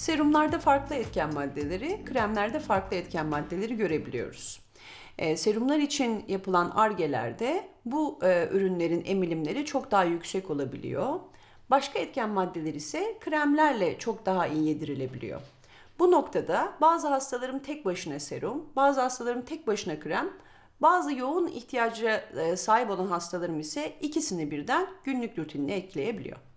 Serumlarda farklı etken maddeleri, kremlerde farklı etken maddeleri görebiliyoruz. Ee, serumlar için yapılan argelerde bu e, ürünlerin emilimleri çok daha yüksek olabiliyor. Başka etken maddeler ise kremlerle çok daha iyi yedirilebiliyor. Bu noktada bazı hastalarım tek başına serum, bazı hastalarım tek başına krem, bazı yoğun ihtiyaca e, sahip olan hastalarım ise ikisini birden günlük rutinine ekleyebiliyor.